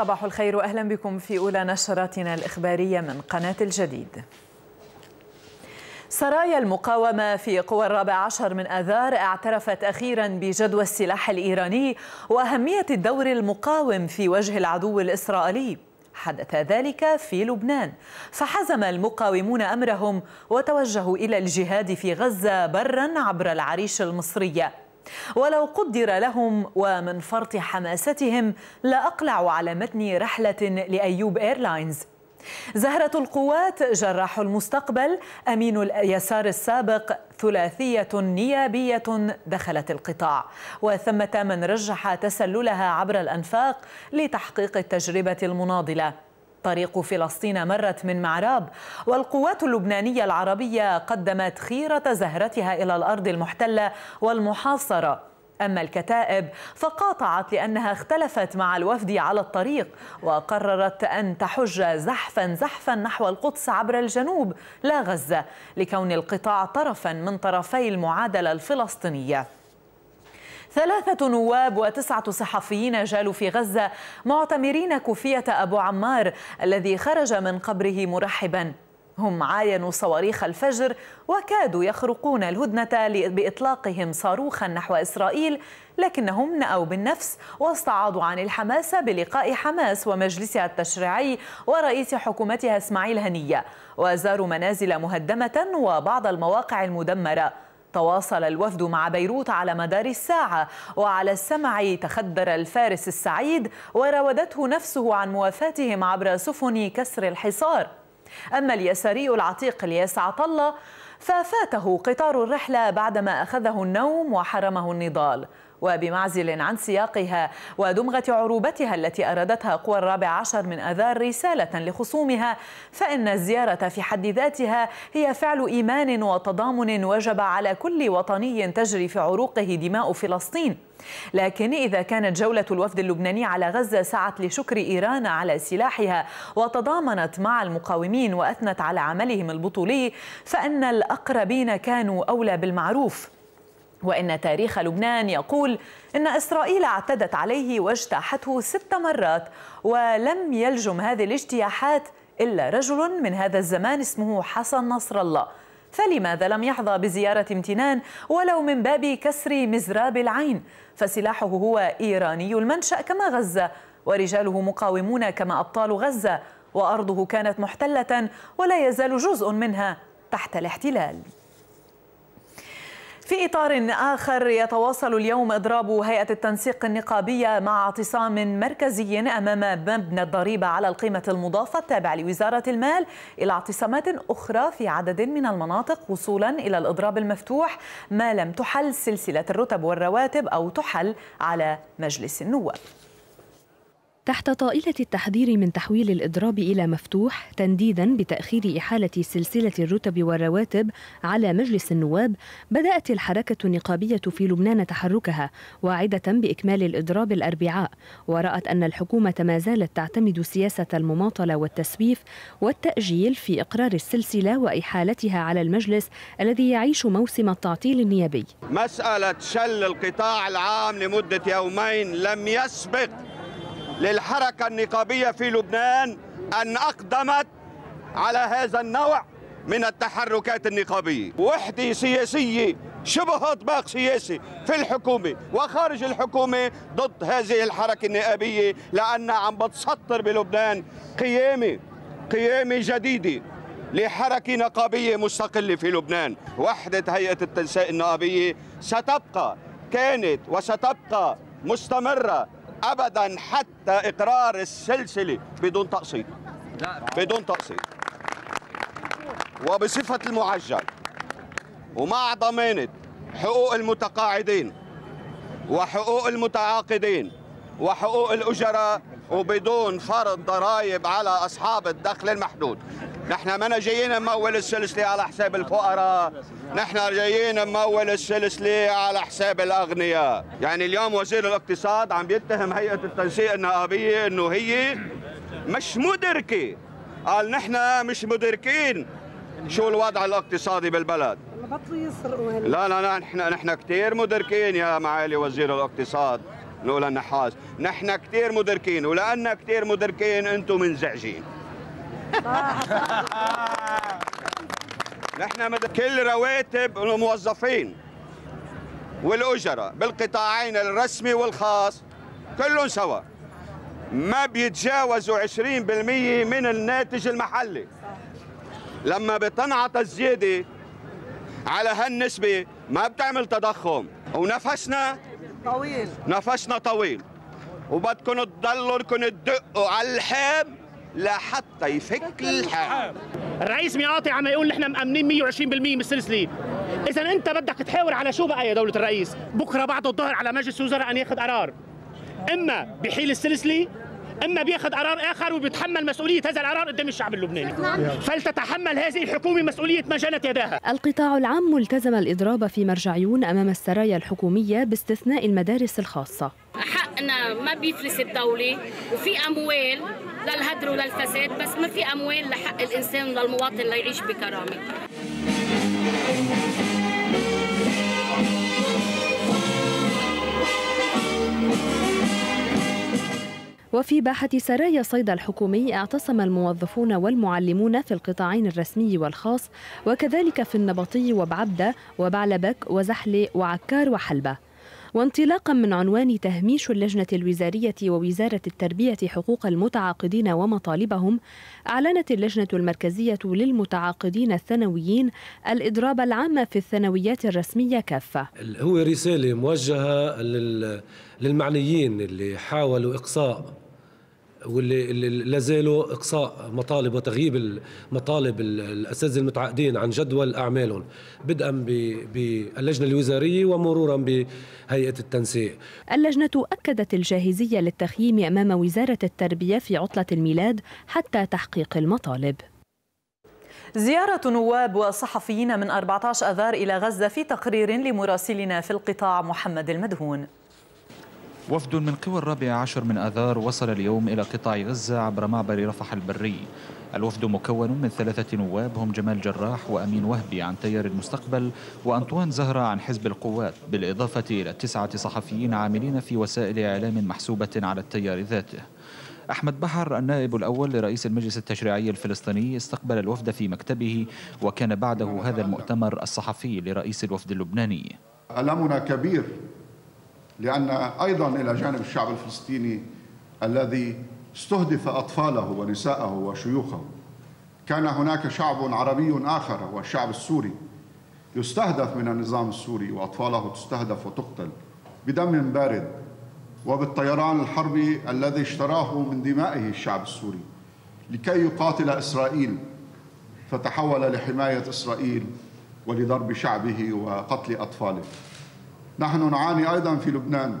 صباح الخير واهلا بكم في أولى نشراتنا الإخبارية من قناة الجديد سرايا المقاومة في قوى الرابع عشر من آذار اعترفت أخيرا بجدوى السلاح الإيراني وأهمية الدور المقاوم في وجه العدو الإسرائيلي حدث ذلك في لبنان فحزم المقاومون أمرهم وتوجهوا إلى الجهاد في غزة برا عبر العريش المصرية ولو قدر لهم ومن فرط حماستهم لأقلعوا على متن رحلة لأيوب إيرلاينز زهرة القوات جراح المستقبل أمين اليسار السابق ثلاثية نيابية دخلت القطاع وثمة من رجح تسللها عبر الأنفاق لتحقيق التجربة المناضلة طريق فلسطين مرت من معراب والقوات اللبنانية العربية قدمت خيرة زهرتها إلى الأرض المحتلة والمحاصرة أما الكتائب فقاطعت لأنها اختلفت مع الوفد على الطريق وقررت أن تحج زحفا زحفا نحو القدس عبر الجنوب لا غزة لكون القطاع طرفا من طرفي المعادلة الفلسطينية ثلاثة نواب وتسعة صحفيين جالوا في غزة معتمرين كوفية أبو عمار الذي خرج من قبره مرحبا هم عاينوا صواريخ الفجر وكادوا يخرقون الهدنة بإطلاقهم صاروخا نحو إسرائيل لكنهم نأوا بالنفس واستعاضوا عن الحماسة بلقاء حماس ومجلسها التشريعي ورئيس حكومتها إسماعيل هنية وزاروا منازل مهدمة وبعض المواقع المدمرة تواصل الوفد مع بيروت على مدار الساعة وعلى السمع تخدر الفارس السعيد وراودته نفسه عن موافاتهم عبر سفن كسر الحصار أما اليساري العتيق الياس عطلة ففاته قطار الرحلة بعدما أخذه النوم وحرمه النضال وبمعزل عن سياقها ودمغة عروبتها التي أرادتها قوى الرابع عشر من أذار رسالة لخصومها فإن الزيارة في حد ذاتها هي فعل إيمان وتضامن وجب على كل وطني تجري في عروقه دماء فلسطين لكن إذا كانت جولة الوفد اللبناني على غزة سعت لشكر إيران على سلاحها وتضامنت مع المقاومين وأثنت على عملهم البطولي فإن الأقربين كانوا أولى بالمعروف وإن تاريخ لبنان يقول إن إسرائيل اعتدت عليه واجتاحته ست مرات ولم يلجم هذه الاجتياحات إلا رجل من هذا الزمان اسمه حسن نصر الله فلماذا لم يحظى بزيارة امتنان ولو من باب كسر مزراب العين فسلاحه هو إيراني المنشأ كما غزة ورجاله مقاومون كما أبطال غزة وأرضه كانت محتلة ولا يزال جزء منها تحت الاحتلال في إطار آخر يتواصل اليوم إضراب هيئة التنسيق النقابية مع اعتصام مركزي أمام مبنى الضريبة على القيمة المضافة التابع لوزارة المال إلى اعتصامات أخرى في عدد من المناطق وصولا إلى الإضراب المفتوح ما لم تحل سلسلة الرتب والرواتب أو تحل على مجلس النواب تحت طائلة التحذير من تحويل الإضراب إلى مفتوح تنديدا بتأخير إحالة سلسلة الرتب والرواتب على مجلس النواب بدأت الحركة النقابية في لبنان تحركها واعدة بإكمال الإضراب الأربعاء ورأت أن الحكومة ما زالت تعتمد سياسة المماطلة والتسويف والتأجيل في إقرار السلسلة وإحالتها على المجلس الذي يعيش موسم التعطيل النيابي مسألة شل القطاع العام لمدة يومين لم يسبق للحركة النقابية في لبنان أن أقدمت على هذا النوع من التحركات النقابية وحدة سياسية شبه اطباق سياسي في الحكومه وخارج الحكومه ضد هذه الحركه النقابيه لانها عم بتسطر بلبنان قيامه قيامه جديده لحركه نقابيه مستقله في لبنان وحده هيئه التنسيق النقابيه ستبقى كانت وستبقى مستمره ابدا حتى اقرار السلسله بدون تقصير بدون تقصير وبصفه المعجل ومع ضمانه حقوق المتقاعدين وحقوق المتعاقدين وحقوق الاجره وبدون فرض ضرائب على أصحاب الدخل المحدود نحن ما جايين نمول السلسلة على حساب الفقراء نحن جايين نمول السلسلة على حساب الأغنياء يعني اليوم وزير الاقتصاد عم بيتهم هيئة التنسيق النقابية أنه هي مش مدركة قال نحن مش مدركين شو الوضع الاقتصادي بالبلد بطلوا يسرقوا لا لا لا نحن نحن كثير مدركين يا معالي وزير الاقتصاد نقول النحاس نحن كثير مدركين ولأننا كثير مدركين أنتم منزعجين نحن مد... كل رواتب الموظفين والأجرة بالقطاعين الرسمي والخاص كلهم سوا ما بيتجاوزوا 20% من الناتج المحلي لما بتنعطى الزيادة على هالنسبة ما بتعمل تضخم ونفسنا طويل نفسنا طويل وبدكم تضلوا لكم تدقوا على الحام لحتى يفك الحام الرئيس مياطي عم يقول نحن مأمنين 120% من السلسله اذا انت بدك تحاور على شو بقى يا دوله الرئيس بكره بعد الظهر على مجلس الوزراء ان ياخذ قرار اما بحيل السلسله اما بياخذ قرار اخر وبيتحمل مسؤوليه هذا القرار قدام الشعب اللبناني نعم. نعم. فلتتحمل هذه الحكومه مسؤوليه ما جنت يداها القطاع العام ملتزم الاضراب في مرجعيون امام السرايا الحكوميه باستثناء المدارس الخاصه حقنا ما بيفلس الدوله وفي اموال للهدر وللفساد بس ما في اموال لحق الانسان وللمواطن ليعيش بكرامه وفي باحة سرايا صيدا الحكومي اعتصم الموظفون والمعلمون في القطاعين الرسمي والخاص وكذلك في النبطي وبعبدة وبعلبك وزحلة وعكار وحلبة وانطلاقا من عنوان تهميش اللجنة الوزارية ووزارة التربية حقوق المتعاقدين ومطالبهم أعلنت اللجنة المركزية للمتعاقدين الثانويين الإضراب العام في الثانويات الرسمية كافة هو رسالة موجهة للمعنيين اللي حاولوا إقصاء واللي لازالوا اقصاء مطالب وتغييب مطالب الاساتذه المتعاقدين عن جدول اعمالهم بدءا باللجنه الوزاريه ومرورا بهيئه التنسيق. اللجنه اكدت الجاهزيه للتخييم امام وزاره التربيه في عطله الميلاد حتى تحقيق المطالب. زيارة نواب وصحفيين من 14 أذار إلى غزة في تقرير لمراسلنا في القطاع محمد المدهون وفد من قوى الرابع عشر من آذار وصل اليوم إلى قطاع غزة عبر معبر رفح البري الوفد مكون من ثلاثة نواب هم جمال جراح وأمين وهبي عن تيار المستقبل وأنطوان زهرة عن حزب القوات بالإضافة إلى تسعة صحفيين عاملين في وسائل إعلام محسوبة على التيار ذاته أحمد بحر النائب الأول لرئيس المجلس التشريعي الفلسطيني استقبل الوفد في مكتبه وكان بعده هذا المؤتمر الصحفي لرئيس الوفد اللبناني ألمنا كبير لأن أيضا إلى جانب الشعب الفلسطيني الذي استهدف أطفاله ونساءه وشيوخه كان هناك شعب عربي آخر هو الشعب السوري يستهدف من النظام السوري وأطفاله تستهدف وتقتل بدم بارد وبالطيران الحربي الذي اشتراه من دمائه الشعب السوري لكي يقاتل إسرائيل فتحول لحماية إسرائيل ولضرب شعبه وقتل أطفاله نحن نعاني أيضا في لبنان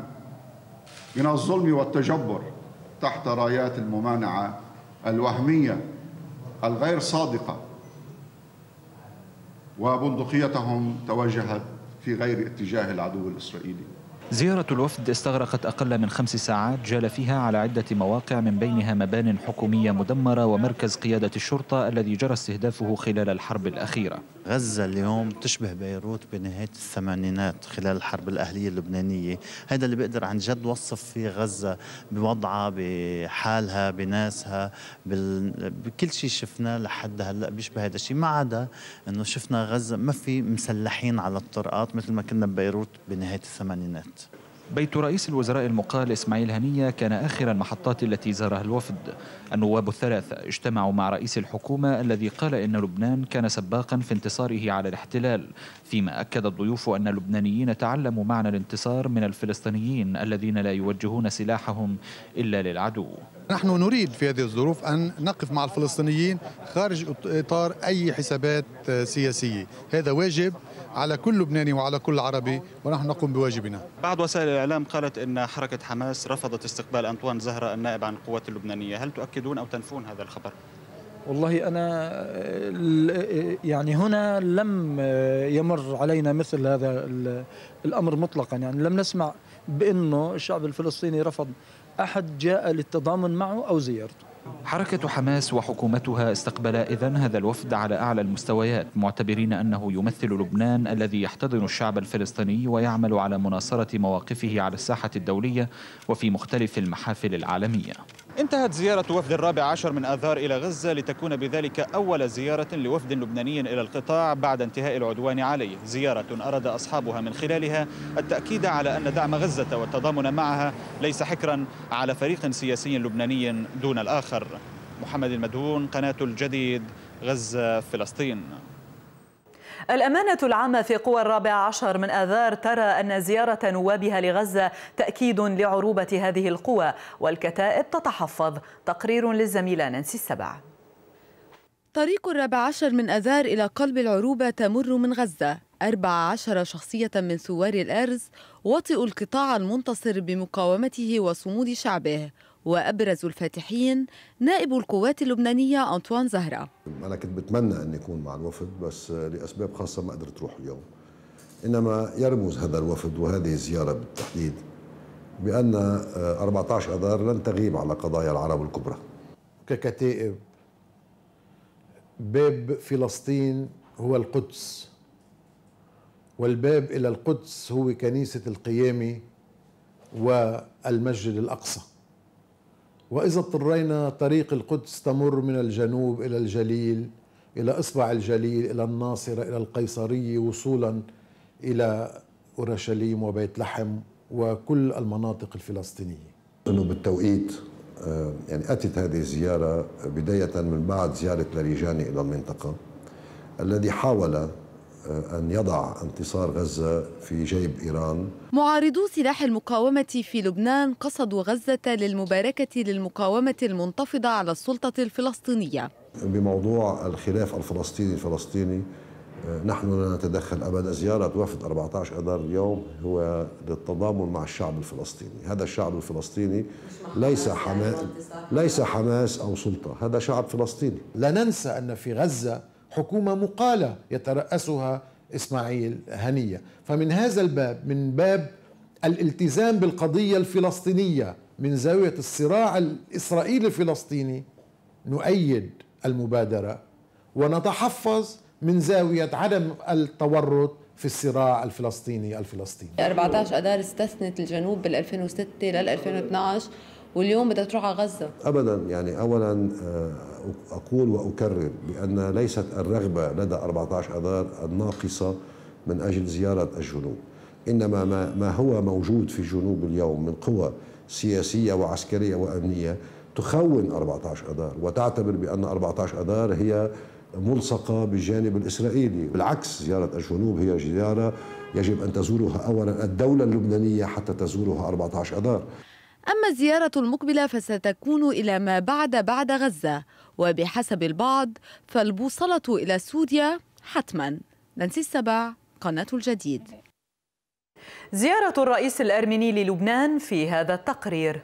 من الظلم والتجبر تحت رايات الممانعة الوهمية الغير صادقة وبندقيتهم توجهت في غير اتجاه العدو الإسرائيلي زيارة الوفد استغرقت أقل من خمس ساعات جال فيها على عدة مواقع من بينها مبان حكومية مدمرة ومركز قيادة الشرطة الذي جرى استهدافه خلال الحرب الأخيرة غزة اليوم تشبه بيروت بنهاية الثمانينات خلال الحرب الأهلية اللبنانية هذا اللي بقدر عن جد وصف فيه غزة بوضعها بحالها بناسها بال... بكل شيء شفناه لحد هلا بيشبه هذا الشيء ما عدا انه شفنا غزة ما في مسلحين على الطرقات مثل ما كنا ببيروت بنهاية الثمانينات بيت رئيس الوزراء المقال إسماعيل هنية كان آخر المحطات التي زارها الوفد النواب الثلاثة اجتمعوا مع رئيس الحكومة الذي قال إن لبنان كان سباقا في انتصاره على الاحتلال فيما أكد الضيوف أن اللبنانيين تعلموا معنى الانتصار من الفلسطينيين الذين لا يوجهون سلاحهم إلا للعدو نحن نريد في هذه الظروف أن نقف مع الفلسطينيين خارج إطار أي حسابات سياسية هذا واجب على كل لبناني وعلى كل عربي ونحن نقوم بواجبنا بعض وسائل الإعلام قالت أن حركة حماس رفضت استقبال أنطوان زهرة النائب عن القوات اللبنانية هل تؤكدون أو تنفون هذا الخبر؟ والله أنا يعني هنا لم يمر علينا مثل هذا الأمر مطلقا يعني لم نسمع بأنه الشعب الفلسطيني رفض أحد جاء للتضامن معه أو زيارته حركة حماس وحكومتها استقبلا إذا هذا الوفد على أعلى المستويات معتبرين أنه يمثل لبنان الذي يحتضن الشعب الفلسطيني ويعمل على مناصرة مواقفه على الساحة الدولية وفي مختلف المحافل العالمية انتهت زيارة وفد الرابع عشر من آذار إلى غزة لتكون بذلك أول زيارة لوفد لبناني إلى القطاع بعد انتهاء العدوان عليه زيارة أراد أصحابها من خلالها التأكيد على أن دعم غزة والتضامن معها ليس حكرا على فريق سياسي لبناني دون الآخر محمد المدهون قناة الجديد غزة فلسطين الأمانة العامة في قوى الرابع عشر من آذار ترى أن زيارة نوابها لغزة تأكيد لعروبة هذه القوى والكتائب تتحفظ تقرير للزميلة نانسي السبع طريق الرابع عشر من أذار إلى قلب العروبة تمر من غزة أربع عشر شخصية من ثوار الأرز وطئوا القطاع المنتصر بمقاومته وصمود شعبه وأبرز الفاتحين نائب القوات اللبنانية أنطوان زهرة أنا كنت بتمنى أن يكون مع الوفد بس لأسباب خاصة ما قدرت أروح اليوم إنما يرمز هذا الوفد وهذه الزيارة بالتحديد بأن 14 آه، أذار لن تغيب على قضايا العرب الكبرى ككتائب باب فلسطين هو القدس والباب إلى القدس هو كنيسة القيامة والمسجد الأقصى وإذا اضطرينا طريق القدس تمر من الجنوب إلى الجليل إلى إصبع الجليل إلى الناصرة إلى القيصرية وصولا إلى أورشليم وبيت لحم وكل المناطق الفلسطينية أنه بالتوقيت آه، يعني أتت هذه الزيارة بداية من بعد زيارة لريجاني إلى المنطقة الذي حاول آه، أن يضع انتصار غزة في جيب إيران معارضو سلاح المقاومة في لبنان قصدوا غزة للمباركة للمقاومة المنتفضة على السلطة الفلسطينية بموضوع الخلاف الفلسطيني الفلسطيني آه، نحن لا نتدخل أبدا زيارة وفد 14 أذار اليوم هو للتضامن مع الشعب الفلسطيني هذا الشعب الفلسطيني ليس حماس, ليس حماس أو سلطة هذا شعب فلسطيني لا ننسى أن في غزة حكومة مقالة يترأسها إسماعيل هنية فمن هذا الباب من باب الالتزام بالقضية الفلسطينية من زاوية الصراع الإسرائيلي الفلسطيني نؤيد المبادرة ونتحفظ من زاوية عدم التورط في الصراع الفلسطيني الفلسطيني 14 أدار استثنت الجنوب بال 2006 لل 2012 واليوم بدها تروح على غزه ابدا يعني اولا آه، اقول واكرر بان ليست الرغبه لدى 14 اذار الناقصه من اجل زياره الجنوب انما ما ما هو موجود في الجنوب اليوم من قوى سياسيه وعسكريه وامنيه تخون 14 اذار وتعتبر بان 14 اذار هي ملصقة بالجانب الإسرائيلي بالعكس زيارة الجنوب هي زيارة يجب أن تزورها أولا الدولة اللبنانية حتى تزورها 14 أذار أما الزيارة المقبلة فستكون إلى ما بعد بعد غزة وبحسب البعض فالبوصلة إلى سوريا حتما ننسي السبع قناة الجديد زيارة الرئيس الأرميني للبنان في هذا التقرير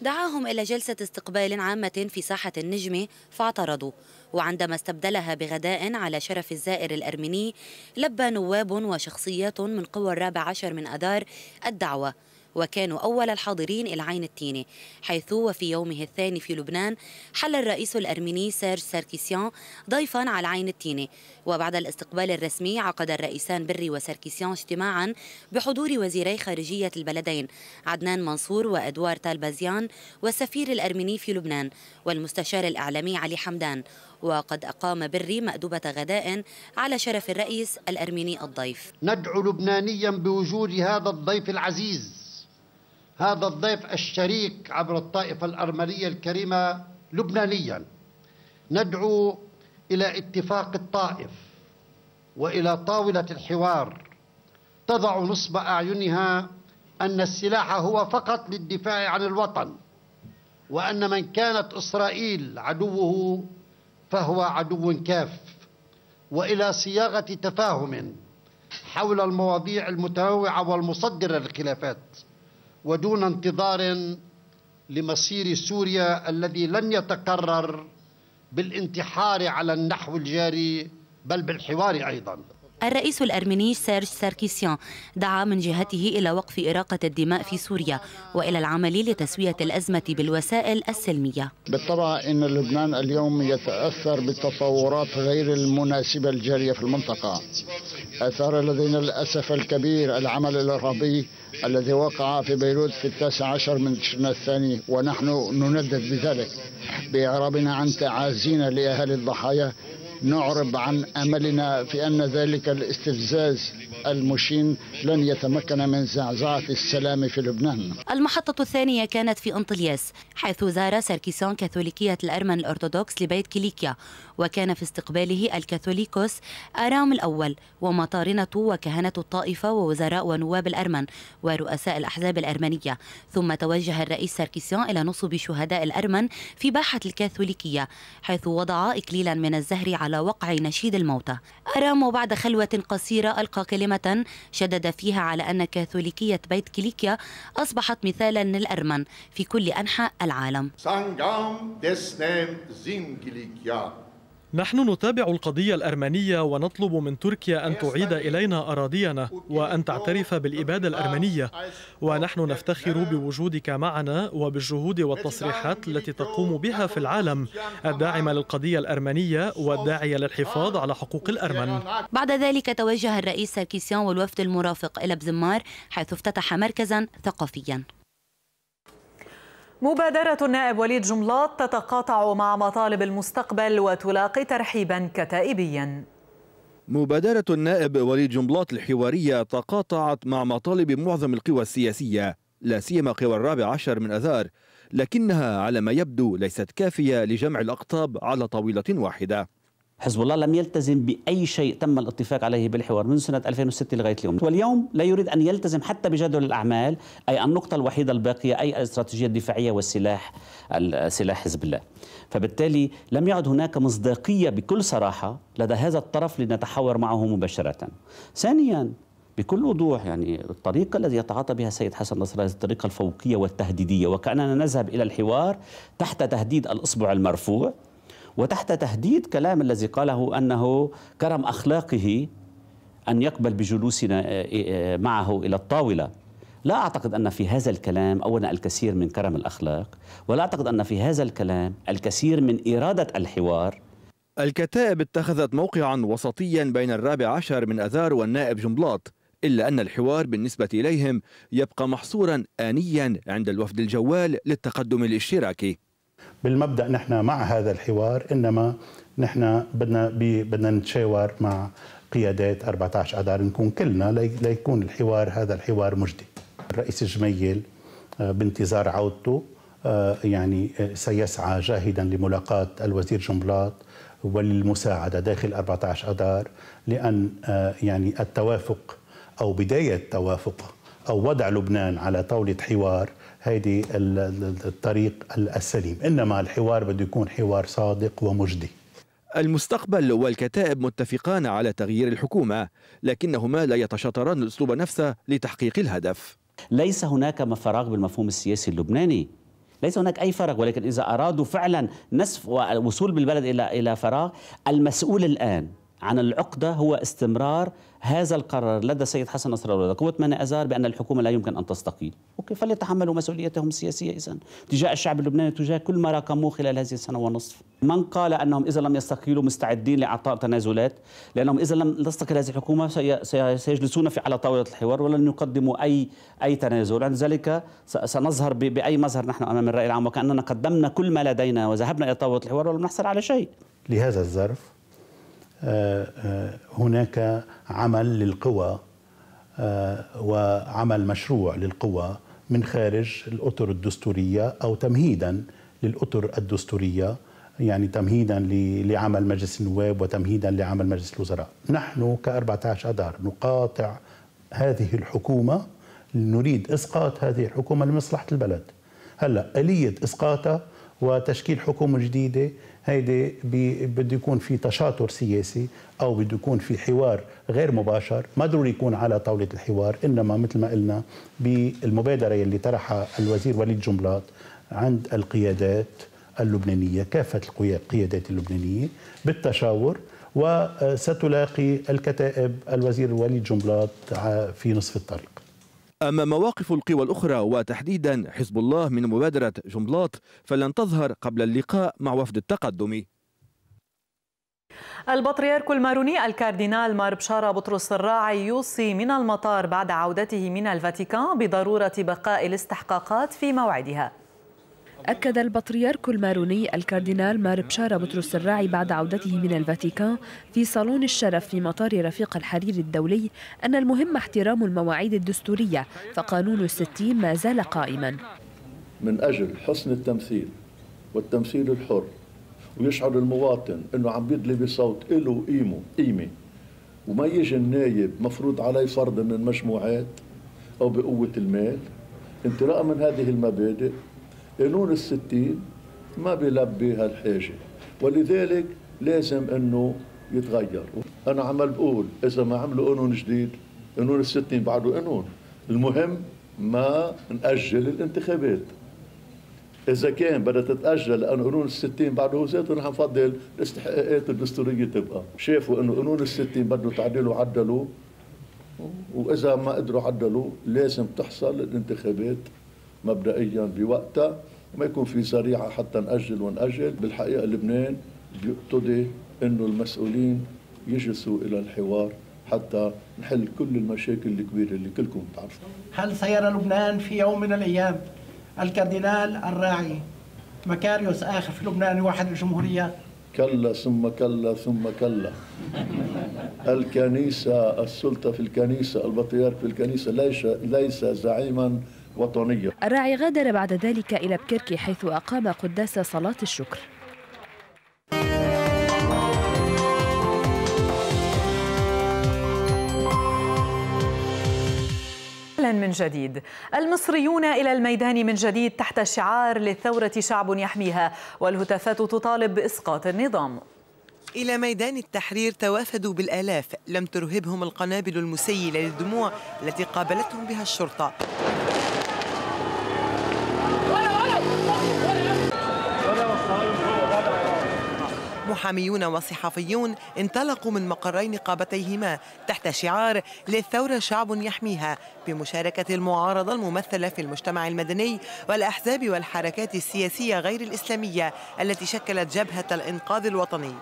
دعاهم إلى جلسة استقبال عامة في ساحة النجمة فاعترضوا وعندما استبدلها بغداء على شرف الزائر الأرميني لبى نواب وشخصيات من قوى الرابع عشر من أدار الدعوة وكانوا أول الحاضرين إلى عين التيني حيث وفي يومه الثاني في لبنان حل الرئيس الأرميني سيرج ساركيسيان ضيفا على العين التيني وبعد الاستقبال الرسمي عقد الرئيسان بري وساركيسيان اجتماعا بحضور وزيري خارجية البلدين عدنان منصور وأدوار تالبازيان والسفير الأرميني في لبنان والمستشار الإعلامي علي حمدان وقد أقام بري مأدبة غداء على شرف الرئيس الأرميني الضيف ندعو لبنانيا بوجود هذا الضيف العزيز هذا الضيف الشريك عبر الطائفة الأرمنية الكريمة لبنانيا ندعو إلى اتفاق الطائف وإلى طاولة الحوار تضع نصب أعينها أن السلاح هو فقط للدفاع عن الوطن وأن من كانت إسرائيل عدوه فهو عدو كاف وإلى صياغة تفاهم حول المواضيع المتنوعة والمصدرة للخلافات ودون انتظار لمصير سوريا الذي لن يتكرر بالانتحار على النحو الجاري بل بالحوار ايضا الرئيس الأرميني سيرج ساركيسيان دعا من جهته إلى وقف إراقة الدماء في سوريا وإلى العمل لتسوية الأزمة بالوسائل السلمية بالطبع إن لبنان اليوم يتأثر بالتطورات غير المناسبة الجارية في المنطقة أثار لدينا الأسف الكبير العمل الإرهابي الذي وقع في بيروت في التاسع عشر من تشرين الثاني ونحن نندد بذلك بإعرابنا عن تعازينا لأهالي الضحايا نعرب عن أملنا في أن ذلك الاستفزاز المشين لن يتمكن من زعزعة السلام في لبنان المحطة الثانية كانت في أنطلياس حيث زار سركيسون كاثوليكية الأرمن الأرثوذكس لبيت كيليكيا وكان في استقباله الكاثوليكوس آرام الأول ومطارنة وكهنة الطائفة ووزراء ونواب الأرمن ورؤساء الأحزاب الأرمنية ثم توجه الرئيس سركيسون إلى نصب شهداء الأرمن في باحة الكاثوليكية حيث وضع إكليلا من الزهر على على وقع نشيد الموتى أرامو بعد خلوة قصيرة ألقى كلمة شدد فيها على أن كاثوليكية بيت كيليكيا أصبحت مثالا للأرمن في كل أنحاء العالم نحن نتابع القضية الأرمنية ونطلب من تركيا أن تعيد إلينا أراضينا وأن تعترف بالإبادة الأرمنية ونحن نفتخر بوجودك معنا وبالجهود والتصريحات التي تقوم بها في العالم الداعمة للقضية الأرمنية والداعية للحفاظ على حقوق الأرمن بعد ذلك توجه الرئيس ساركيسيان والوفد المرافق إلى بزمار حيث افتتح مركزا ثقافيا مبادرة النائب وليد جملاط تتقاطع مع مطالب المستقبل وتلاقي ترحيبا كتائبيا مبادرة النائب وليد جملاط الحوارية تقاطعت مع مطالب معظم القوى السياسية لا سيما قوى الرابع عشر من أذار لكنها على ما يبدو ليست كافية لجمع الأقطاب على طاولة واحدة حزب الله لم يلتزم بأي شيء تم الاتفاق عليه بالحوار من سنة 2006 لغاية اليوم واليوم لا يريد أن يلتزم حتى بجدول الأعمال أي النقطة الوحيدة الباقية أي الاستراتيجية الدفاعية والسلاح سلاح حزب الله فبالتالي لم يعد هناك مصداقية بكل صراحة لدى هذا الطرف لنتحاور معه مباشرة ثانيا بكل وضوح يعني الطريقة التي يتعاطى بها السيد حسن نصر الله الطريقة الفوقية والتهديدية وكأننا نذهب إلى الحوار تحت تهديد الإصبع المرفوع وتحت تهديد كلام الذي قاله أنه كرم أخلاقه أن يقبل بجلوسنا آه، إيه، آه، معه إلى الطاولة لا أعتقد أن في هذا الكلام أولا الكثير من كرم الأخلاق ولا أعتقد أن في هذا الكلام الكثير من إرادة الحوار الكتائب اتخذت موقعا وسطيا بين الرابع عشر من أذار والنائب جنبلاط إلا أن الحوار بالنسبة إليهم يبقى محصورا آنيا عند الوفد الجوال للتقدم الاشتراكي بالمبدا نحن مع هذا الحوار انما نحن بدنا بدنا نتشاور مع قيادات 14 اذار نكون كلنا ليكون الحوار هذا الحوار مجدي. الرئيس جميل آه، بانتظار عودته آه، يعني آه، سيسعى جاهدا لملاقاة الوزير جنبلاط وللمساعدة داخل 14 أدار لأن يعني التوافق أو بداية توافق أو وضع لبنان على طاولة حوار هيدي الطريق السليم إنما الحوار بده يكون حوار صادق ومجدي المستقبل والكتائب متفقان على تغيير الحكومة لكنهما لا يتشاطران الأسلوب نفسه لتحقيق الهدف ليس هناك فراغ بالمفهوم السياسي اللبناني ليس هناك اي فراغ ولكن اذا ارادوا فعلا نسف والوصول بالبلد الى الى فراغ المسؤول الان عن العقده هو استمرار هذا القرار لدى السيد حسن نصر الله قوة من أزار بأن الحكومة لا يمكن أن تستقيل أوكي فليتحملوا مسؤوليتهم السياسية إذا تجاه الشعب اللبناني تجاه كل ما راكموه خلال هذه السنة ونصف من قال أنهم إذا لم يستقيلوا مستعدين لإعطاء تنازلات لأنهم إذا لم تستقل هذه الحكومة سيجلسون في على طاولة الحوار ولن يقدموا أي أي تنازل عند ذلك سنظهر بأي مظهر نحن أمام الرأي العام وكأننا قدمنا كل ما لدينا وذهبنا إلى طاولة الحوار ولم نحصل على شيء لهذا الظرف هناك عمل للقوى آه، وعمل مشروع للقوى من خارج الاطر الدستوريه او تمهيدا للاطر الدستوريه يعني تمهيدا لعمل مجلس النواب وتمهيدا لعمل مجلس الوزراء نحن ك14 اذار نقاطع هذه الحكومه نريد اسقاط هذه الحكومه لمصلحه البلد هلا اليه اسقاطها وتشكيل حكومه جديده هيدي بده يكون في تشاطر سياسي او بده يكون في حوار غير مباشر ما ضروري يكون على طاوله الحوار انما مثل ما قلنا بالمبادره يلي طرحها الوزير وليد جملاط عند القيادات اللبنانيه كافه القيادات اللبنانيه بالتشاور وستلاقي الكتائب الوزير وليد جملاط في نصف الطريق أما مواقف القوى الأخرى وتحديدا حزب الله من مبادرة جملات فلن تظهر قبل اللقاء مع وفد التقدم البطريرك الماروني الكاردينال مار بشارة بطرس الراعي يوصي من المطار بعد عودته من الفاتيكان بضرورة بقاء الاستحقاقات في موعدها أكد البطريرك الماروني الكاردينال مار بشارة بطرس الراعي بعد عودته من الفاتيكان في صالون الشرف في مطار رفيق الحرير الدولي أن المهم احترام المواعيد الدستورية فقانون الستين ما زال قائما من أجل حسن التمثيل والتمثيل الحر ويشعر المواطن أنه عم بيدلي بصوت إله قيمه قيمة وما يجي النايب مفروض عليه فرد من المجموعات أو بقوة المال انطلاقا من هذه المبادئ قانون الستين ما بيلبي هالحاجة ولذلك لازم أنه يتغير أنا عمل بقول إذا ما عملوا قانون جديد قانون الستين بعده قانون المهم ما نأجل الانتخابات إذا كان بدها تتأجل لأنه قانون الستين بعده ذاته رح نفضل الاستحقاقات الدستورية تبقى شافوا أنه قانون الستين بده تعديل وعدلوه وإذا ما قدروا عدلوه لازم تحصل الانتخابات مبدئيا بوقتها وما يكون في سريعة حتى نأجل ونأجل بالحقيقة لبنان بيقتضي أنه المسؤولين يجلسوا إلى الحوار حتى نحل كل المشاكل الكبيرة اللي كلكم بتعرفوها هل سيرى لبنان في يوم من الأيام الكاردينال الراعي مكاريوس آخر في لبنان واحد الجمهورية كلا ثم كلا ثم كلا الكنيسة السلطة في الكنيسة البطيار في الكنيسة ليس ليس زعيما وطنية الراعي غادر بعد ذلك إلى بكركي حيث أقام قداس صلاة الشكر من جديد المصريون إلى الميدان من جديد تحت شعار للثورة شعب يحميها والهتافات تطالب بإسقاط النظام إلى ميدان التحرير توافدوا بالآلاف لم ترهبهم القنابل المسيلة للدموع التي قابلتهم بها الشرطة محاميون وصحفيون انطلقوا من مقري نقابتيهما تحت شعار للثورة شعب يحميها بمشاركة المعارضة الممثلة في المجتمع المدني والأحزاب والحركات السياسية غير الإسلامية التي شكلت جبهة الإنقاذ الوطني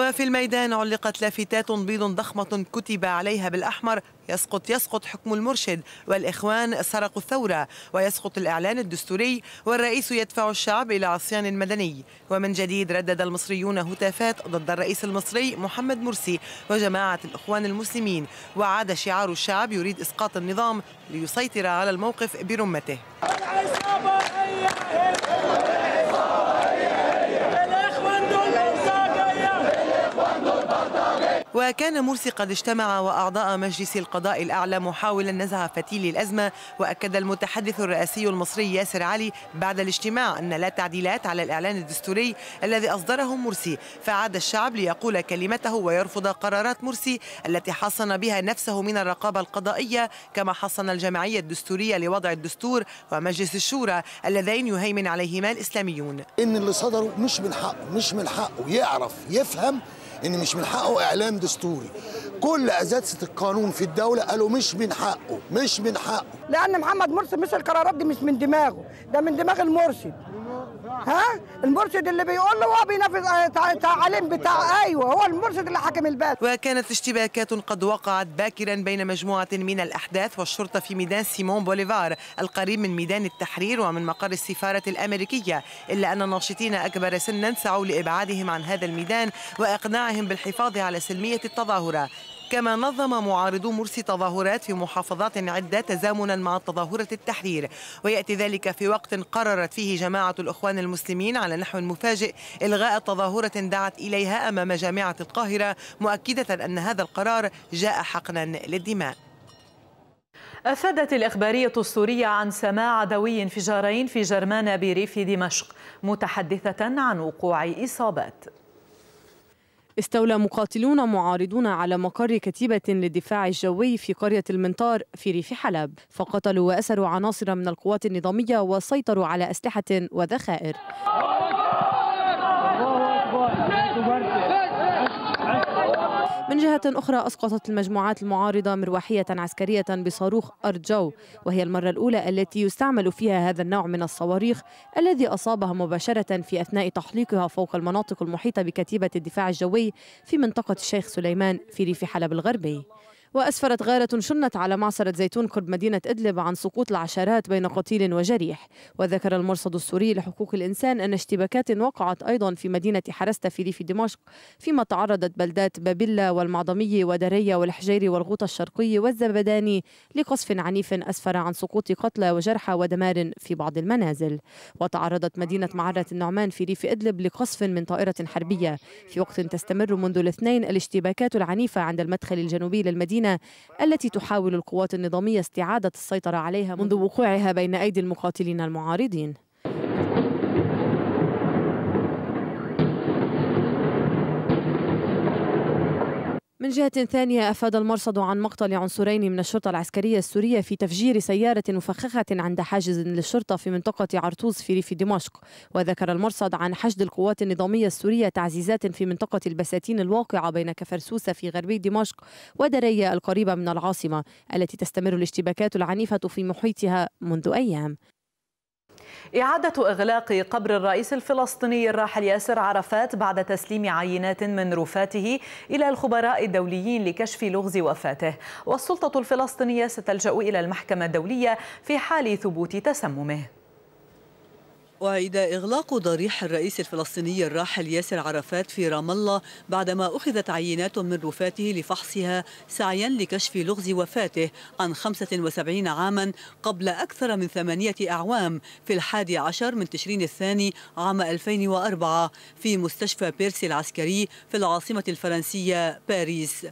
وفي الميدان علقت لافتات بيض ضخمة كتب عليها بالأحمر يسقط يسقط حكم المرشد والإخوان سرقوا الثورة ويسقط الإعلان الدستوري والرئيس يدفع الشعب إلى عصيان مدني ومن جديد ردد المصريون هتافات ضد الرئيس المصري محمد مرسي وجماعة الإخوان المسلمين وعاد شعار الشعب يريد إسقاط النظام ليسيطر على الموقف برمته وكان مرسي قد اجتمع وأعضاء مجلس القضاء الأعلى محاولا نزع فتيل الأزمة وأكد المتحدث الرئاسي المصري ياسر علي بعد الاجتماع أن لا تعديلات على الإعلان الدستوري الذي أصدره مرسي فعاد الشعب ليقول كلمته ويرفض قرارات مرسي التي حصن بها نفسه من الرقابة القضائية كما حصن الجمعية الدستورية لوضع الدستور ومجلس الشورى اللذين يهيمن عليهما الإسلاميون إن اللي صدره مش من حقه مش من حقه يعرف يفهم ان مش من حقه اعلام دستوري كل اساتذه القانون في الدوله قالوا مش من حقه مش من حقه لان محمد مرسي مش القرارات دي مش من دماغه ده من دماغ المرشد ها المرشد اللي بيقول له هو بينفذ آه، تعاليم بتاع ايوه هو المرشد اللي حاكم البلد وكانت اشتباكات قد وقعت باكرا بين مجموعه من الاحداث والشرطه في ميدان سيمون بوليفار القريب من ميدان التحرير ومن مقر السفاره الامريكيه الا ان الناشطين اكبر سنا سعوا لابعادهم عن هذا الميدان واقناع وسعهم بالحفاظ على سلمية التظاهرة كما نظم معارضو مرسي تظاهرات في محافظات عدة تزامنا مع تظاهرة التحرير ويأتي ذلك في وقت قررت فيه جماعة الأخوان المسلمين على نحو مفاجئ إلغاء تظاهرة دعت إليها أمام جامعة القاهرة مؤكدة أن هذا القرار جاء حقنا للدماء أفادت الإخبارية السورية عن سماع عدوي انفجارين في جرمان بريف دمشق متحدثة عن وقوع إصابات استولى مقاتلون معارضون على مقر كتيبة للدفاع الجوي في قرية المنطار في ريف حلب فقتلوا وأسروا عناصر من القوات النظامية وسيطروا على أسلحة وذخائر من جهة أخرى أسقطت المجموعات المعارضة مروحية عسكرية بصاروخ أرض جو وهي المرة الأولى التي يستعمل فيها هذا النوع من الصواريخ الذي أصابها مباشرة في أثناء تحليقها فوق المناطق المحيطة بكتيبة الدفاع الجوي في منطقة الشيخ سليمان في ريف حلب الغربي وأسفرت غارة شنت على معصرة زيتون قرب مدينة إدلب عن سقوط العشرات بين قتيل وجريح وذكر المرصد السوري لحقوق الإنسان أن اشتباكات وقعت أيضا في مدينة حرستة في ريف دمشق فيما تعرضت بلدات بابلة والمعظمية ودرية والحجيري والغوطة الشرقي والزبداني لقصف عنيف أسفر عن سقوط قتلى وجرحى ودمار في بعض المنازل وتعرضت مدينة معرة النعمان في ريف إدلب لقصف من طائرة حربية في وقت تستمر منذ الاثنين الاشتباكات العنيفة عند المدخل الجنوبي للمدينة المدينة التي تحاول القوات النظامية استعادة السيطرة عليها منذ وقوعها بين أيدي المقاتلين المعارضين من جهة ثانية أفاد المرصد عن مقتل عنصرين من الشرطة العسكرية السورية في تفجير سيارة مفخخة عند حاجز للشرطة في منطقة عرتوز في ريف دمشق وذكر المرصد عن حشد القوات النظامية السورية تعزيزات في منطقة البساتين الواقعة بين كفرسوسة في غربي دمشق ودرية القريبة من العاصمة التي تستمر الاشتباكات العنيفة في محيطها منذ أيام إعادة إغلاق قبر الرئيس الفلسطيني الراحل ياسر عرفات بعد تسليم عينات من رفاته إلى الخبراء الدوليين لكشف لغز وفاته والسلطة الفلسطينية ستلجأ إلى المحكمة الدولية في حال ثبوت تسممه أعيد إغلاق ضريح الرئيس الفلسطيني الراحل ياسر عرفات في رام الله بعدما أخذت عينات من رفاته لفحصها سعيا لكشف لغز وفاته عن 75 عاما قبل أكثر من ثمانية أعوام في الحادي عشر من تشرين الثاني عام 2004 في مستشفى بيرسي العسكري في العاصمة الفرنسية باريس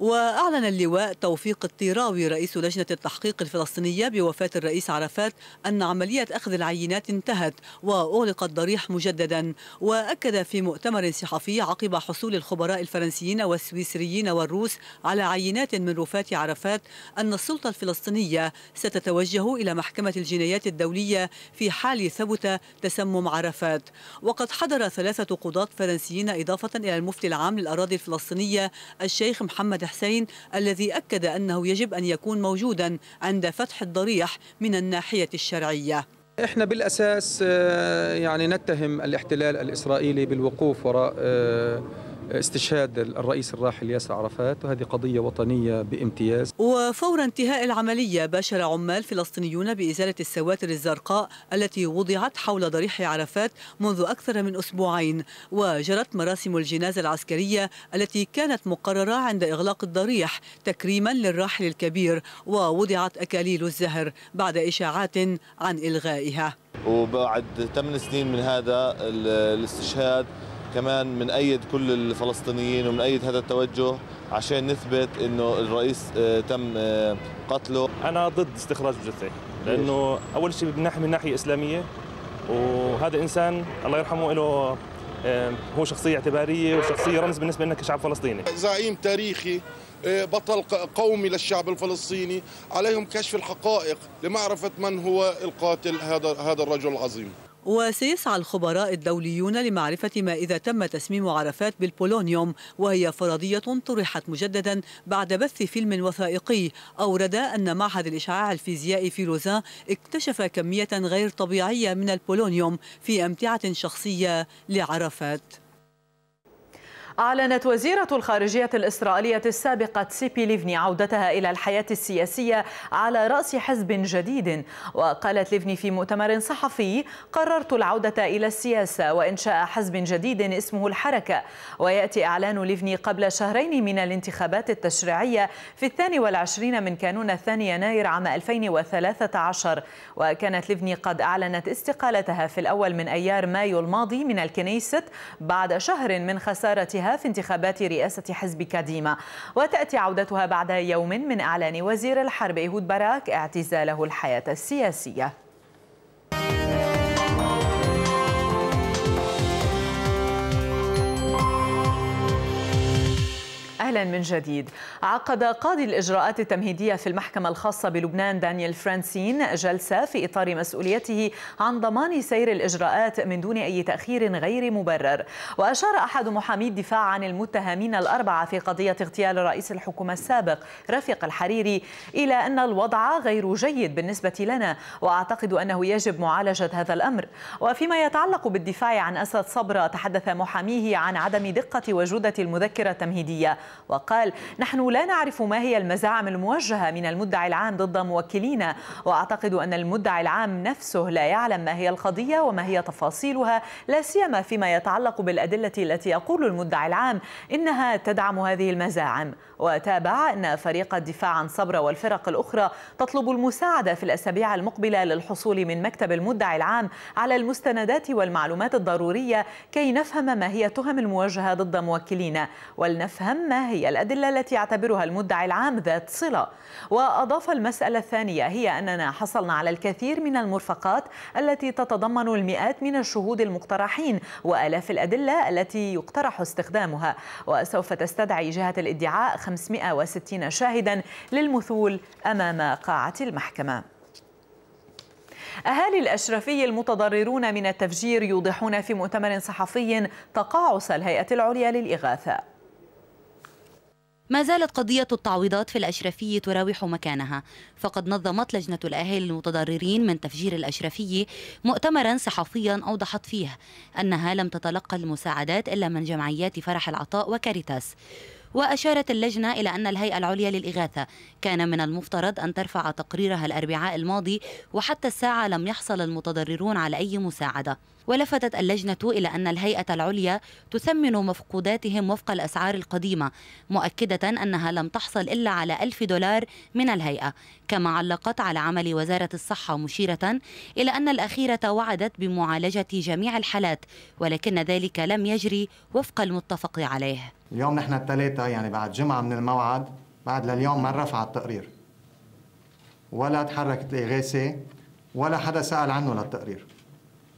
وأعلن اللواء توفيق الطيراوي رئيس لجنة التحقيق الفلسطينية بوفاة الرئيس عرفات أن عملية أخذ العينات انتهت وأغلق الضريح مجددا وأكد في مؤتمر صحفي عقب حصول الخبراء الفرنسيين والسويسريين والروس على عينات من رفاة عرفات أن السلطة الفلسطينية ستتوجه إلى محكمة الجنايات الدولية في حال ثبت تسمم عرفات وقد حضر ثلاثة قضاة فرنسيين إضافة إلى المفتي العام للأراضي الفلسطينية الشيخ محمد محمد حسين الذي أكد أنه يجب أن يكون موجودا عند فتح الضريح من الناحية الشرعية احنا بالاساس آه، يعني نتهم الاحتلال الاسرائيلي بالوقوف وراء آه، استشهاد الرئيس الراحل ياسر عرفات وهذه قضية وطنية بامتياز وفور انتهاء العملية باشر عمال فلسطينيون بإزالة السواتر الزرقاء التي وضعت حول ضريح عرفات منذ أكثر من أسبوعين وجرت مراسم الجنازة العسكرية التي كانت مقررة عند إغلاق الضريح تكريما للراحل الكبير ووضعت أكاليل الزهر بعد إشاعات عن إلغائها وبعد 8 سنين من هذا الاستشهاد كمان بنأيد كل الفلسطينيين وبنأيد هذا التوجه عشان نثبت انه الرئيس آه، تم آه، قتله انا ضد استخراج الجثه لانه اول شيء بنحمي من ناحيه اسلاميه وهذا انسان الله يرحمه له آه، هو شخصيه اعتباريه وشخصيه رمز بالنسبه لنا كشعب فلسطيني زعيم تاريخي بطل قومي للشعب الفلسطيني عليهم كشف الحقائق لمعرفه من هو القاتل هذا هذا الرجل العظيم وسيسعى الخبراء الدوليون لمعرفة ما إذا تم تسميم عرفات بالبولونيوم وهي فرضية طرحت مجددا بعد بث فيلم وثائقي أورد أن معهد الإشعاع الفيزيائي في لوزان اكتشف كمية غير طبيعية من البولونيوم في أمتعة شخصية لعرفات أعلنت وزيرة الخارجية الإسرائيلية السابقة سيبي ليفني عودتها إلى الحياة السياسية على رأس حزب جديد وقالت ليفني في مؤتمر صحفي قررت العودة إلى السياسة وإنشاء حزب جديد اسمه الحركة ويأتي إعلان ليفني قبل شهرين من الانتخابات التشريعية في الثاني والعشرين من كانون الثاني يناير عام 2013 وكانت ليفني قد أعلنت استقالتها في الأول من أيار مايو الماضي من الكنيست بعد شهر من خسارتها بها في انتخابات رئاسة حزب كاديما وتأتي عودتها بعد يوم من إعلان وزير الحرب إيهود باراك اعتزاله الحياة السياسية أهلا من جديد عقد قاضي الإجراءات التمهيدية في المحكمة الخاصة بلبنان دانيال فرانسين جلسة في إطار مسؤوليته عن ضمان سير الإجراءات من دون أي تأخير غير مبرر وأشار أحد محامي الدفاع عن المتهمين الأربعة في قضية اغتيال رئيس الحكومة السابق رفيق الحريري إلى أن الوضع غير جيد بالنسبة لنا وأعتقد أنه يجب معالجة هذا الأمر وفيما يتعلق بالدفاع عن أسد صبرا تحدث محاميه عن عدم دقة وجودة المذكرة التمهيدية وقال نحن لا نعرف ما هي المزاعم الموجهة من المدعي العام ضد موكلينا وأعتقد أن المدعي العام نفسه لا يعلم ما هي القضية وما هي تفاصيلها لا سيما فيما يتعلق بالأدلة التي يقول المدعي العام إنها تدعم هذه المزاعم وتابع أن فريق الدفاع عن صبرا والفرق الأخرى تطلب المساعدة في الأسابيع المقبلة للحصول من مكتب المدعي العام على المستندات والمعلومات الضرورية كي نفهم ما هي تهم الموجهة ضد موكلينا ولنفهم ما هي الأدلة التي يعتبرها المدعي العام ذات صلة وأضاف المسألة الثانية هي أننا حصلنا على الكثير من المرفقات التي تتضمن المئات من الشهود المقترحين وآلاف الأدلة التي يقترح استخدامها وسوف تستدعي جهة الادعاء 560 شاهدا للمثول أمام قاعة المحكمة أهالي الأشرفي المتضررون من التفجير يوضحون في مؤتمر صحفي تقاعس الهيئة العليا للإغاثة ما زالت قضية التعويضات في الأشرفي تراوح مكانها فقد نظمت لجنة الأهالي المتضررين من تفجير الأشرفي مؤتمرا صحفيا أوضحت فيه أنها لم تتلقى المساعدات إلا من جمعيات فرح العطاء وكاريتاس وأشارت اللجنة إلى أن الهيئة العليا للإغاثة كان من المفترض أن ترفع تقريرها الأربعاء الماضي وحتى الساعة لم يحصل المتضررون على أي مساعدة ولفتت اللجنة إلى أن الهيئة العليا تثمن مفقوداتهم وفق الأسعار القديمة مؤكدة أنها لم تحصل إلا على ألف دولار من الهيئة كما علقت على عمل وزارة الصحة مشيرة إلى أن الأخيرة وعدت بمعالجة جميع الحالات ولكن ذلك لم يجري وفق المتفق عليه اليوم نحن الثلاثة يعني بعد جمعة من الموعد بعد لليوم ما رفع التقرير ولا تحركت الإغاثة ولا حدا سأل عنه للتقرير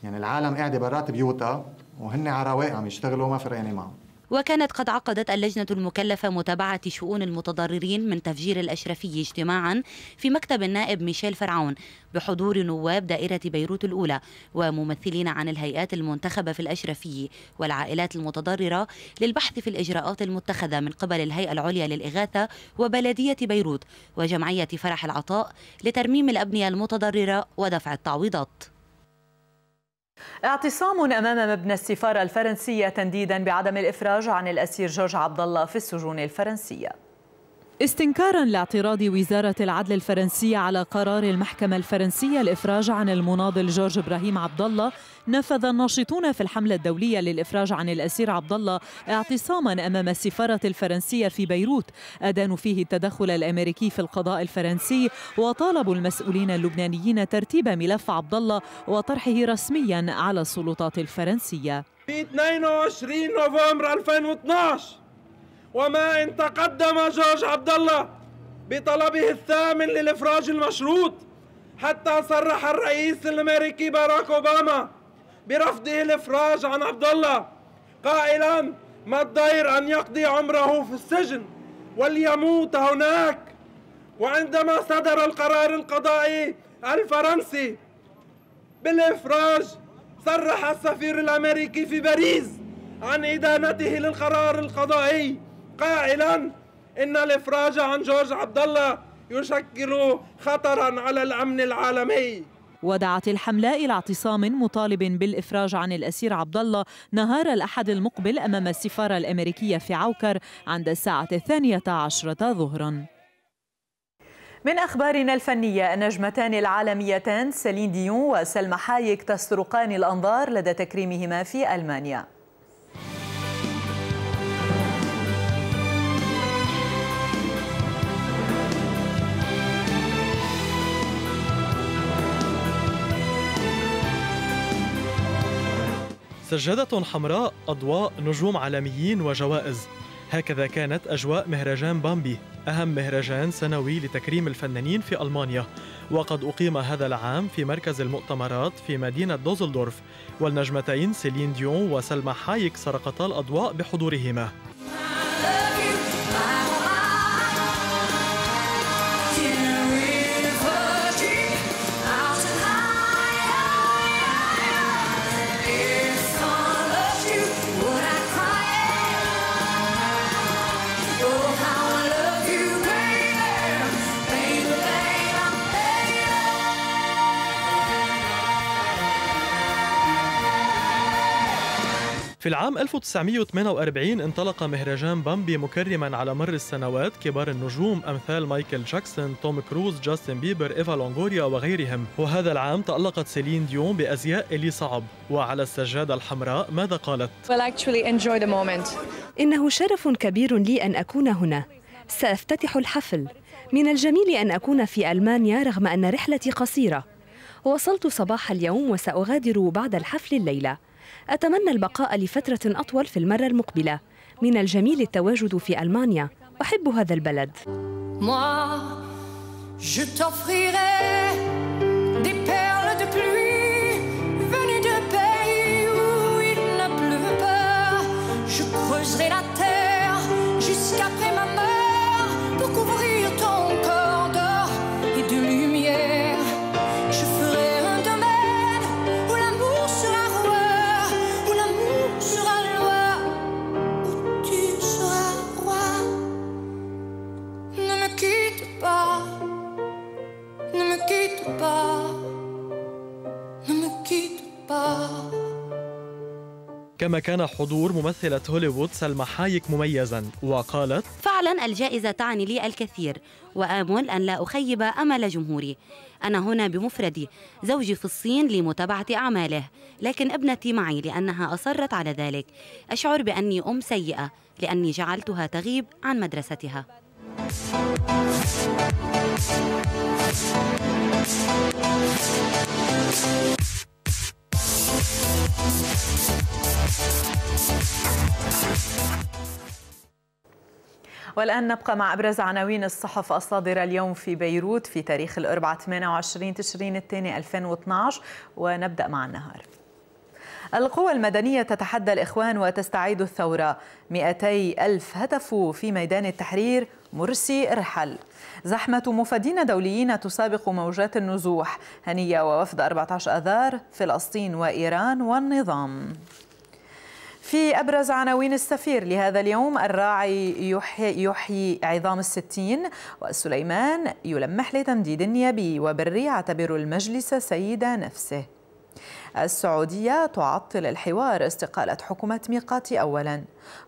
يعني العالم قاعده برات بيوتها وهن على رواق عم يشتغلوا ما فرقانه معهم وكانت قد عقدت اللجنة المكلفة متابعة شؤون المتضررين من تفجير الأشرفي اجتماعا في مكتب النائب ميشيل فرعون بحضور نواب دائرة بيروت الأولى وممثلين عن الهيئات المنتخبة في الأشرفي والعائلات المتضررة للبحث في الإجراءات المتخذة من قبل الهيئة العليا للإغاثة وبلدية بيروت وجمعية فرح العطاء لترميم الأبنية المتضررة ودفع التعويضات اعتصام امام مبنى السفاره الفرنسيه تنديدا بعدم الافراج عن الاسير جورج عبد الله في السجون الفرنسيه استنكارا لاعتراض وزارة العدل الفرنسية على قرار المحكمة الفرنسية الإفراج عن المناضل جورج إبراهيم عبد الله نفذ الناشطون في الحملة الدولية للإفراج عن الأسير عبد الله اعتصاما أمام السفارة الفرنسية في بيروت أدانوا فيه التدخل الأمريكي في القضاء الفرنسي وطالبوا المسؤولين اللبنانيين ترتيب ملف عبد الله وطرحه رسميا على السلطات الفرنسية في 22 نوفمبر 2012 وما إن تقدم جورج عبد الله بطلبه الثامن للإفراج المشروط حتى صرح الرئيس الأمريكي باراك أوباما برفضه الإفراج عن عبد الله قائلا ما الضير أن يقضي عمره في السجن وليموت هناك وعندما صدر القرار القضائي الفرنسي بالإفراج صرح السفير الأمريكي في باريس عن إدانته للقرار القضائي قائلا ان الافراج عن جورج عبد الله يشكل خطرا على الامن العالمي ودعت الحملة إلى اعتصام مطالب بالإفراج عن الأسير عبد الله نهار الأحد المقبل أمام السفارة الأمريكية في عوكر عند الساعة الثانية عشرة ظهراً من أخبارنا الفنية النجمتان العالميتان سيلين ديون وسلمى حايك تسرقان الأنظار لدى تكريمهما في ألمانيا سجادة حمراء أضواء نجوم عالميين وجوائز هكذا كانت أجواء مهرجان بامبي أهم مهرجان سنوي لتكريم الفنانين في ألمانيا وقد أقيم هذا العام في مركز المؤتمرات في مدينة دوزلدورف والنجمتين سيلين ديون وسلمى حايك سرقتا الأضواء بحضورهما في العام 1948 انطلق مهرجان بامبي مكرما على مر السنوات كبار النجوم أمثال مايكل جاكسون، توم كروز، جاستن بيبر، إيفا لونغوريا وغيرهم وهذا العام تألقت سيلين ديون بأزياء إلي صعب وعلى السجادة الحمراء ماذا قالت؟ إنه شرف كبير لي أن أكون هنا سأفتتح الحفل من الجميل أن أكون في ألمانيا رغم أن رحلتي قصيرة وصلت صباح اليوم وسأغادر بعد الحفل الليلة أتمنى البقاء لفترة أطول في المرة المقبلة من الجميل التواجد في ألمانيا أحب هذا البلد Moi, je t'offrirai quitte pas, ne me quitte pas, ne me quitte pas. كما كان حضور ممثلة هوليوود سلمى حايك مميزا وقالت فعلا الجائزة تعني لي الكثير وآمل أن لا أخيب أمل جمهوري أنا هنا بمفردي زوجي في الصين لمتابعة أعماله لكن ابنتي معي لأنها أصرت على ذلك أشعر بأني أم سيئة لأني جعلتها تغيب عن مدرستها والآن نبقى مع أبرز عناوين الصحف الصادرة اليوم في بيروت في تاريخ الأربعاء 28 تشرين الثاني 2012 ونبدأ مع النهار القوى المدنية تتحدى الإخوان وتستعيد الثورة 200 ألف هتفوا في ميدان التحرير مرسي ارحل زحمة مفدين دوليين تسابق موجات النزوح هنية ووفد 14 أذار فلسطين وإيران والنظام في أبرز عناوين السفير لهذا اليوم الراعي يحيي, يحيي عظام الستين وسليمان يلمح لتمديد نيابي وبري يعتبر المجلس سيد نفسه السعودية تعطل الحوار استقالة حكومة ميقاتي أولا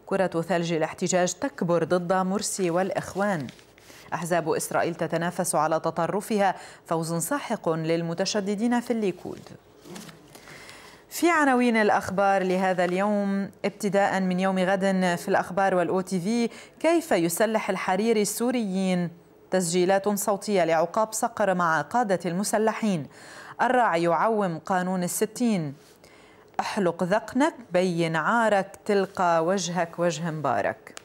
كرة ثلج الاحتجاج تكبر ضد مرسي والإخوان أحزاب إسرائيل تتنافس على تطرفها فوز ساحق للمتشددين في الليكود في عناوين الأخبار لهذا اليوم ابتداء من يوم غد في الأخبار والأو تي في كيف يسلح الحريري السوريين تسجيلات صوتية لعقاب صقر مع قادة المسلحين الراعي يعوم قانون الستين احلق ذقنك بين عارك تلقى وجهك وجه مبارك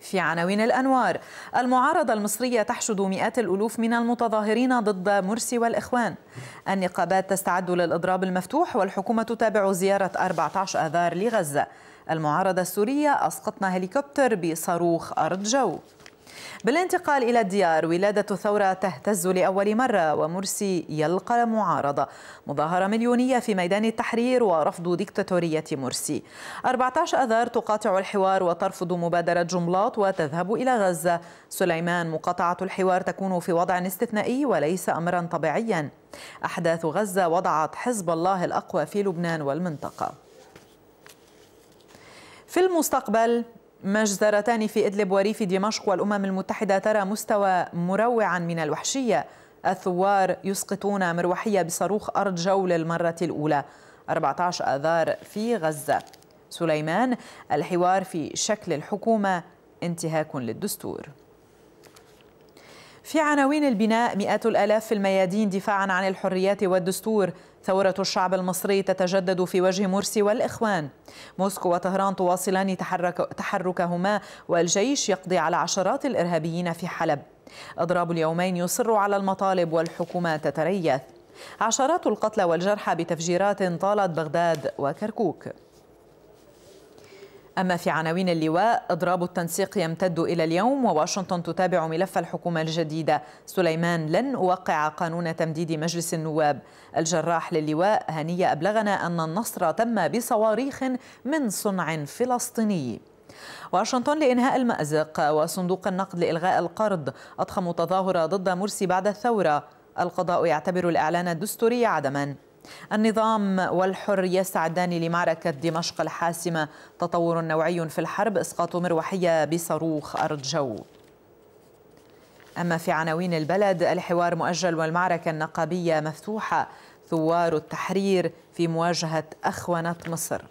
في عناوين الأنوار المعارضة المصرية تحشد مئات الألوف من المتظاهرين ضد مرسي والإخوان النقابات تستعد للإضراب المفتوح والحكومة تتابع زيارة 14 آذار لغزة المعارضة السورية أسقطنا هليكوبتر بصاروخ أرض جو بالانتقال إلى الديار ولادة ثورة تهتز لأول مرة ومرسي يلقى معارضة مظاهرة مليونية في ميدان التحرير ورفض ديكتاتورية مرسي 14 أذار تقاطع الحوار وترفض مبادرة جملاط وتذهب إلى غزة سليمان مقاطعة الحوار تكون في وضع استثنائي وليس أمرا طبيعيا أحداث غزة وضعت حزب الله الأقوى في لبنان والمنطقة في المستقبل مجزرتان في إدلب وريف دمشق والأمم المتحدة ترى مستوى مروعا من الوحشية الثوار يسقطون مروحية بصاروخ أرض جو للمرة الأولى 14 آذار في غزة سليمان الحوار في شكل الحكومة انتهاك للدستور في عناوين البناء مئات الآلاف في الميادين دفاعا عن الحريات والدستور ثورة الشعب المصري تتجدد في وجه مرسي والإخوان موسكو وطهران تواصلان تحرك تحركهما والجيش يقضي على عشرات الإرهابيين في حلب أضراب اليومين يصر على المطالب والحكومات تتريث عشرات القتلى والجرحى بتفجيرات طالت بغداد وكركوك أما في عناوين اللواء إضراب التنسيق يمتد إلى اليوم وواشنطن تتابع ملف الحكومة الجديدة سليمان لن أوقع قانون تمديد مجلس النواب الجراح للواء هنية أبلغنا أن النصر تم بصواريخ من صنع فلسطيني واشنطن لإنهاء المأزق وصندوق النقد لإلغاء القرض أضخم تظاهرة ضد مرسي بعد الثورة القضاء يعتبر الإعلان الدستوري عدماً النظام والحر يسعدان لمعركة دمشق الحاسمة تطور نوعي في الحرب إسقاط مروحية بصاروخ أرض جو أما في عناوين البلد الحوار مؤجل والمعركة النقابية مفتوحة ثوار التحرير في مواجهة أخونة مصر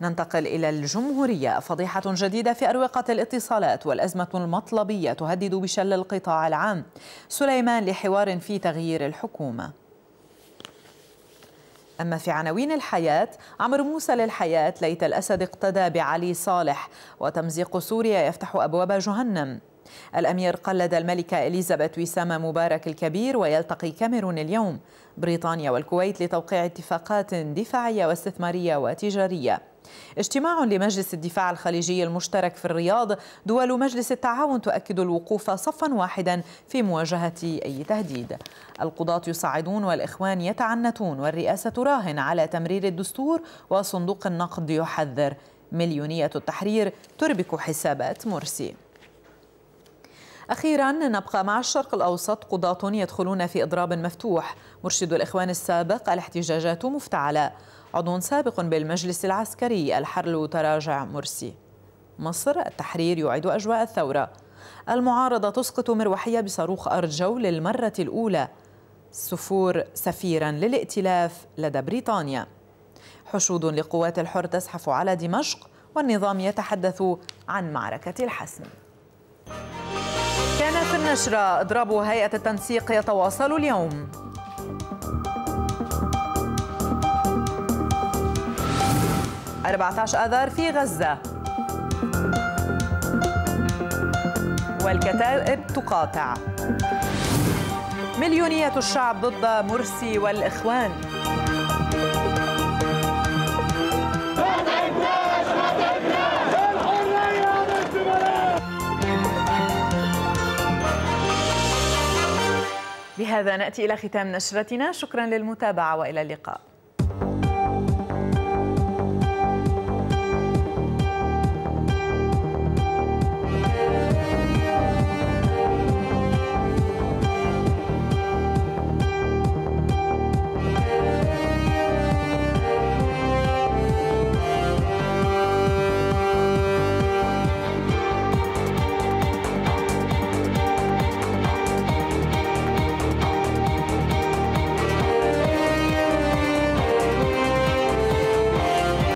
ننتقل إلى الجمهورية فضيحة جديدة في أروقة الاتصالات والأزمة المطلبية تهدد بشل القطاع العام سليمان لحوار في تغيير الحكومة أما في عناوين الحياة عمرو موسى للحياة ليت الأسد اقتدى بعلي صالح وتمزيق سوريا يفتح أبواب جهنم الأمير قلد الملكة إليزابيث وسام مبارك الكبير ويلتقي كاميرون اليوم بريطانيا والكويت لتوقيع اتفاقات دفاعية واستثمارية وتجارية اجتماع لمجلس الدفاع الخليجي المشترك في الرياض دول مجلس التعاون تؤكد الوقوف صفا واحدا في مواجهة أي تهديد القضاة يصعدون والإخوان يتعنتون والرئاسة تراهن على تمرير الدستور وصندوق النقد يحذر مليونية التحرير تربك حسابات مرسي أخيرا نبقى مع الشرق الأوسط قضاة يدخلون في إضراب مفتوح مرشد الإخوان السابق الاحتجاجات مفتعلة عضو سابق بالمجلس العسكري الحرل تراجع مرسي مصر التحرير يعيد أجواء الثورة المعارضة تسقط مروحية بصاروخ أرجو للمرة الأولى سفور سفيرا للائتلاف لدى بريطانيا حشود لقوات الحر تزحف على دمشق والنظام يتحدث عن معركة الحسم كان في النشرة إضراب هيئة التنسيق يتواصل اليوم 14 آذار في غزة والكتائب تقاطع مليونية الشعب ضد مرسي والإخوان بهذا نأتي إلى ختام نشرتنا شكرا للمتابعة وإلى اللقاء